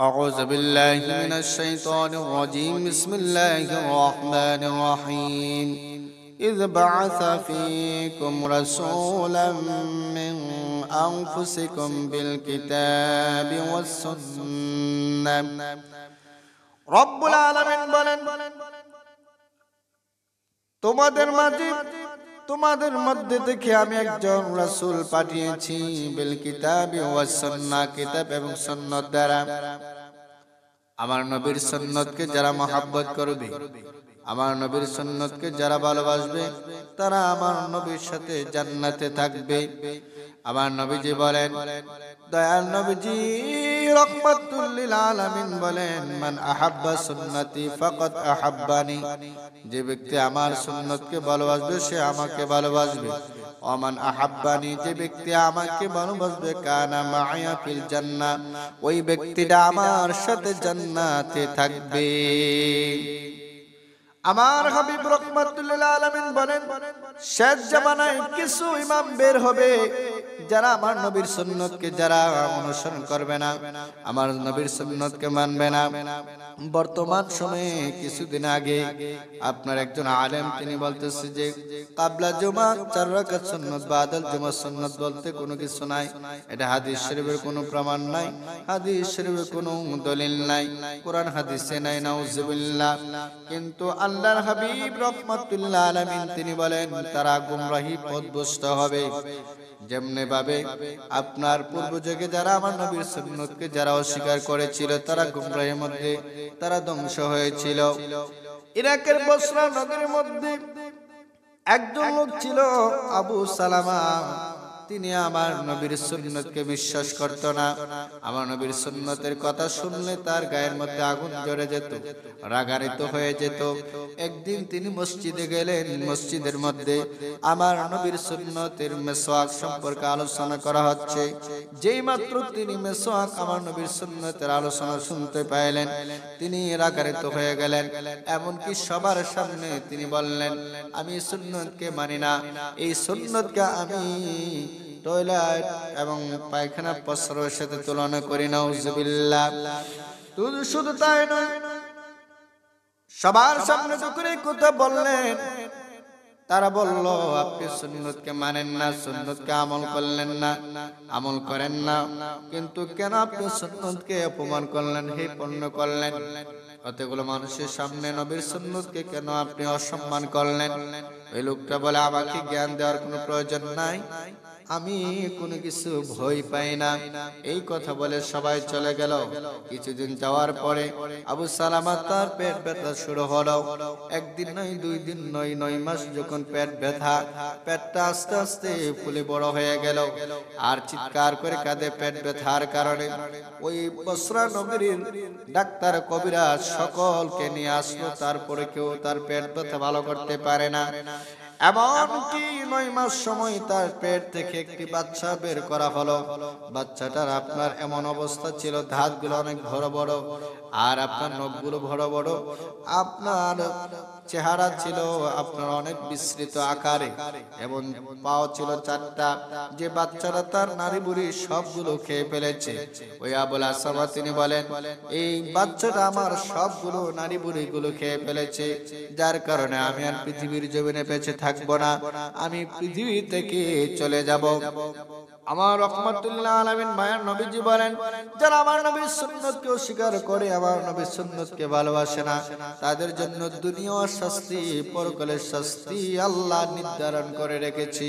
أعوذ بالله من الشيطان الرجيم بسم الله الرحمن الرحيم إذ بعث فيكم رسولا من أنفسكم بالكتاب والسنة رب العالمين بلن তোমাদের মাঝে তোমাদের মধ্যে থেকে আমি একজন রাসূল পাঠিয়েছি বিল কিতাবি ওয়াস সুন্নাহ কিতাব এবং সুন্নাত দ্বারা আমার নবীর সুন্নতকে যারা মহাব্বত করবে আমার নবীর সুন্নতকে যারা ভালোবাসবে তারা আমার নবীর সাথে জান্নাতে থাকবে আমার নবীজি বলেন দয়াল নবীজি বলেন আহাব্বা সুন্নতি যে ব্যক্তি আমার সুন্নতকে ভালোবাসবে সে আমাকে ভালোবাসবে অমান আহাব্বানি যে ব্যক্তি আমাকে ভালোবাসবে কানা মায়া ফিল জান্নাহ ওই ব্যক্তিটা আমার সাথে জান্নাতে থাকবে আমার হাবিব রহমাতুল্লিল আলামিন বলেন শেষ জামানায় কিছু ইমাম বের হবে যারা আমার নবীর সুন্নতকে যারা অনুসরণ করবে না আমার নবীর সুন্নতকে মানবে না বর্তমান সময়ে কিছুদিন আগে আপনার একজন আলেম তিনি বলতেছে যে কাবলা জুমা চার রাকাত সুন্নত বা আদাল জুমা সুন্নত বলতে কোনো কিছু নাই এটা হাদিস শরীফের কোনো প্রমাণ নাই হাদিস শরীফের কোনো দলিল নাই কোরআন হাদিসে নাই নাউজুবিল্লাহ কিন্তু আল্লাহর হাবিব রহমাতুল্লাহ আলামিন তিনি বলেন তারা গুমরাহি পথভ্রষ্ট হবে যেমনি এভাবে আপনার পূর্বযুগে যারা আমার নবীর সুন্নতকে যারা অস্বীকার করেছিল তারা গুমরাহের মধ্যে তারা ধ্বংস হয়েছিল ইরাকের বসরা নগরের মধ্যে একজন লোক ছিল আবু সালামা তিনি আমার নবীর সুন্নতকে বিশ্বাস করত না আমার নবীর সুন্নতের কথা শুনলে তার গায়ের মধ্যে আগুন জ্বরে যেত রাগারিত হয়ে যেত একদিন তিনি মসজিদে গেলেন মসজিদের মধ্যে আমার নবীর সুন্নতের মেসোয়াক সম্পর্কে আলোচনা করা হচ্ছে যেই মাত্র তিনি মেসোয়াক আমার নবীর সুন্নতের আলোচনা শুনতে পাইলেন তিনি রাগারিত হয়ে গেলেন এমনকি সবার সামনে তিনি বললেন আমি সুন্নতকে মানি না এই সুন্নতকে আমি টয়লেট এবং পায়খানা প্রস্রাবের সাথে তুলনা করি না শুধু তাই নয় সবার সামনে যখন কথা বললেন তারা বলল আপনি কে মানেন না কে আমল করলেন না আমল করেন না কিন্তু কেন আপনি কে অপমান করলেন হে পণ্য করলেন কতগুলো মানুষের সামনে নবীর কে কেন আপনি অসম্মান করলেন ওই লোকটা বলে আমাকে জ্ঞান দেওয়ার কোনো প্রয়োজন নাই আমি কোনো কিছু ভয় পাই না এই কথা বলে সবাই চলে গেল কিছুদিন যাওয়ার পরে আবু সালামা তার পেট ব্যথা শুরু হলো একদিন নয় দুই দিন নয় নয় মাস যখন পেট ব্যথা পেটটা আস্তে আস্তে ফুলে বড় হয়ে গেল আর চিৎকার করে কাঁদে পেট ব্যথার কারণে ওই বসরা নগরীর ডাক্তার কবিরাজ সকলকে নিয়ে আসলো তারপরে কেউ তার পেট ব্যথা ভালো করতে পারে না এমনকি নয় মাস সময় তার পেট থেকে একটি বাচ্চা বের করা হলো বাচ্চাটার আপনার এমন অবস্থা ছিল ধাত গুলো অনেক বড় বড় আর আপনার নখ গুলো বড় বড় আপনার চেহারা ছিল আপনার অনেক বিস্তৃত আকারে এবং পাও ছিল চারটা যে বাচ্চারা তার নারী বুড়ি সবগুলো খেয়ে ফেলেছে ওই আবুল আসামা তিনি বলেন এই বাচ্চাটা আমার সবগুলো নারী বুড়ি গুলো খেয়ে ফেলেছে যার কারণে আমি আর পৃথিবীর জমিনে বেঁচে থাকি থাকব না আমি পৃথিবী থেকে চলে যাব আমার রহমতুল্লাহ আলমিন মায়ের নবীজি বলেন যারা আমার নবীর কেউ স্বীকার করে আমার নবীর কে ভালোবাসে না তাদের জন্য দুনিয়ার শাস্তি পরকালের শাস্তি আল্লাহ নির্ধারণ করে রেখেছি